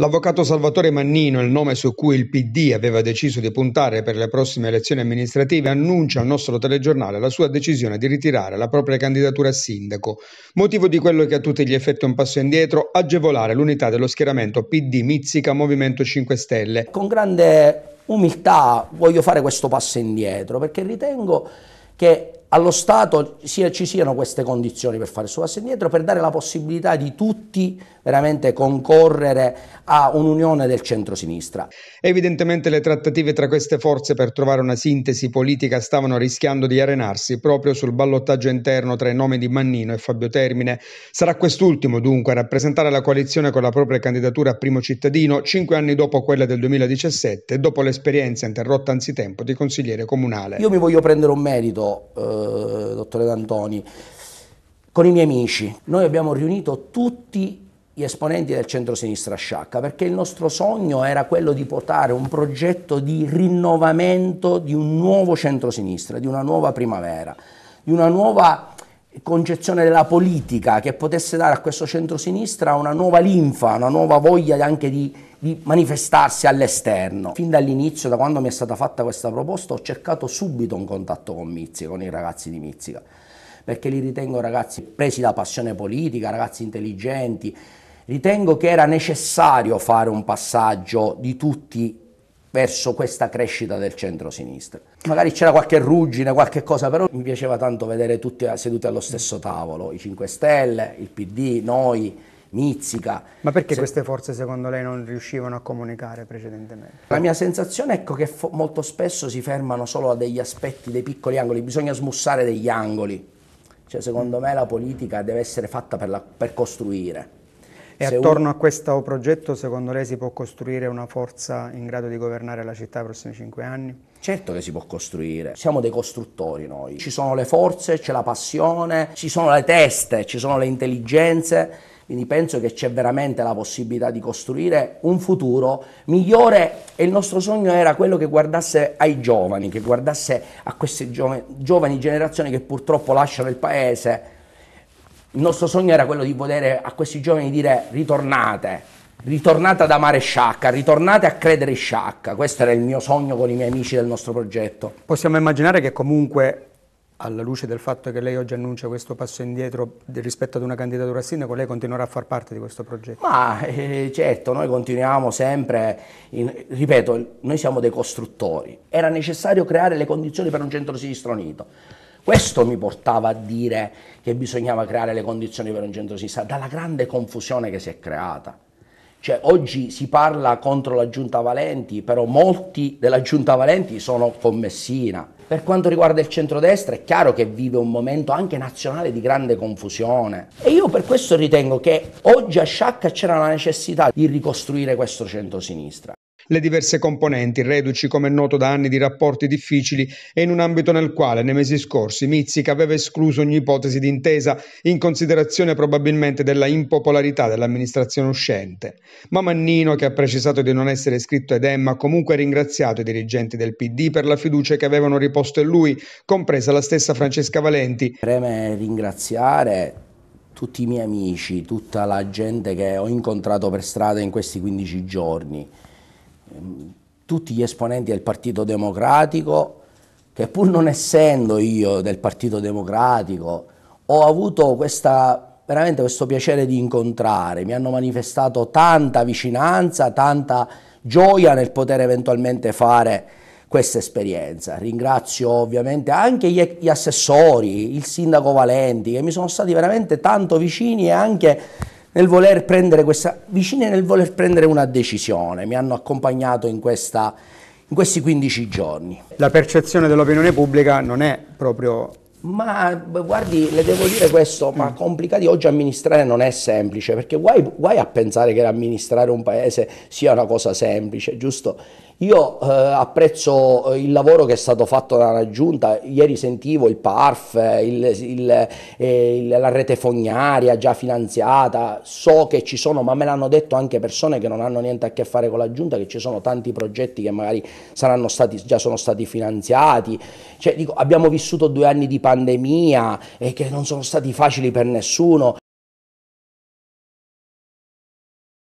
L'avvocato Salvatore Mannino, il nome su cui il PD aveva deciso di puntare per le prossime elezioni amministrative, annuncia al nostro telegiornale la sua decisione di ritirare la propria candidatura a sindaco, motivo di quello che a tutti gli effetti è un passo indietro, agevolare l'unità dello schieramento PD Mizzica Movimento 5 Stelle. Con grande umiltà voglio fare questo passo indietro perché ritengo che allo Stato ci siano queste condizioni per fare questo passo indietro, per dare la possibilità di tutti veramente concorrere a un'unione del centro-sinistra. Evidentemente le trattative tra queste forze per trovare una sintesi politica stavano rischiando di arenarsi proprio sul ballottaggio interno tra i nomi di Mannino e Fabio Termine. Sarà quest'ultimo dunque a rappresentare la coalizione con la propria candidatura a primo cittadino cinque anni dopo quella del 2017, dopo l'esperienza interrotta anzitempo di consigliere comunale. Io mi voglio prendere un merito, eh, dottore D'Antoni, con i miei amici. Noi abbiamo riunito tutti gli esponenti del centro-sinistra sciacca, perché il nostro sogno era quello di portare un progetto di rinnovamento di un nuovo centro-sinistra, di una nuova primavera, di una nuova concezione della politica che potesse dare a questo centrosinistra una nuova linfa, una nuova voglia anche di, di manifestarsi all'esterno. Fin dall'inizio, da quando mi è stata fatta questa proposta, ho cercato subito un contatto con Mizzica, con i ragazzi di Mizzica, perché li ritengo ragazzi presi da passione politica, ragazzi intelligenti, Ritengo che era necessario fare un passaggio di tutti verso questa crescita del centro-sinistra. Magari c'era qualche ruggine, qualche cosa, però mi piaceva tanto vedere tutti seduti allo stesso tavolo, i 5 Stelle, il PD, noi, Mizzica. Ma perché Se... queste forze secondo lei non riuscivano a comunicare precedentemente? La mia sensazione è ecco, che molto spesso si fermano solo a degli aspetti, dei piccoli angoli, bisogna smussare degli angoli. Cioè, secondo me la politica deve essere fatta per, la... per costruire e Se attorno un... a questo progetto secondo lei si può costruire una forza in grado di governare la città nei prossimi cinque anni? Certo che si può costruire, siamo dei costruttori noi, ci sono le forze, c'è la passione, ci sono le teste, ci sono le intelligenze, quindi penso che c'è veramente la possibilità di costruire un futuro migliore e il nostro sogno era quello che guardasse ai giovani, che guardasse a queste giovani, giovani generazioni che purtroppo lasciano il paese il nostro sogno era quello di poter a questi giovani dire ritornate, ritornate ad amare Sciacca, ritornate a credere in Sciacca, questo era il mio sogno con i miei amici del nostro progetto. Possiamo immaginare che comunque alla luce del fatto che lei oggi annuncia questo passo indietro rispetto ad una candidatura a sindaco, lei continuerà a far parte di questo progetto? Ma eh, certo, noi continuiamo sempre, in, ripeto, noi siamo dei costruttori, era necessario creare le condizioni per un centro sinistro unito. Questo mi portava a dire che bisognava creare le condizioni per un centro-sinistra, dalla grande confusione che si è creata. Cioè, oggi si parla contro la Giunta Valenti, però molti della Giunta Valenti sono con Messina. Per quanto riguarda il centrodestra è chiaro che vive un momento anche nazionale di grande confusione e io per questo ritengo che oggi a Sciacca c'era la necessità di ricostruire questo centro-sinistra le diverse componenti, reduci come noto da anni di rapporti difficili e in un ambito nel quale nei mesi scorsi Mizzica aveva escluso ogni ipotesi di intesa in considerazione probabilmente della impopolarità dell'amministrazione uscente. Ma Mannino, che ha precisato di non essere iscritto ed Emma, comunque ringraziato i dirigenti del PD per la fiducia che avevano riposto in lui, compresa la stessa Francesca Valenti. Preme ringraziare tutti i miei amici, tutta la gente che ho incontrato per strada in questi 15 giorni, tutti gli esponenti del Partito Democratico, che pur non essendo io del Partito Democratico, ho avuto questa, veramente questo piacere di incontrare, mi hanno manifestato tanta vicinanza, tanta gioia nel poter eventualmente fare questa esperienza. Ringrazio ovviamente anche gli, gli assessori, il sindaco Valenti, che mi sono stati veramente tanto vicini e anche nel voler prendere questa vicina nel voler prendere una decisione, mi hanno accompagnato in, questa, in questi 15 giorni. La percezione dell'opinione pubblica non è proprio ma guardi, le devo dire questo, ma mm. complicati oggi amministrare non è semplice, perché guai, guai a pensare che amministrare un paese sia una cosa semplice, giusto? Io eh, apprezzo eh, il lavoro che è stato fatto dalla Giunta, ieri sentivo il PARF, il, il, eh, la rete fognaria già finanziata, so che ci sono, ma me l'hanno detto anche persone che non hanno niente a che fare con la Giunta, che ci sono tanti progetti che magari stati, già sono stati finanziati, cioè, dico, abbiamo vissuto due anni di pandemia, pandemia e che non sono stati facili per nessuno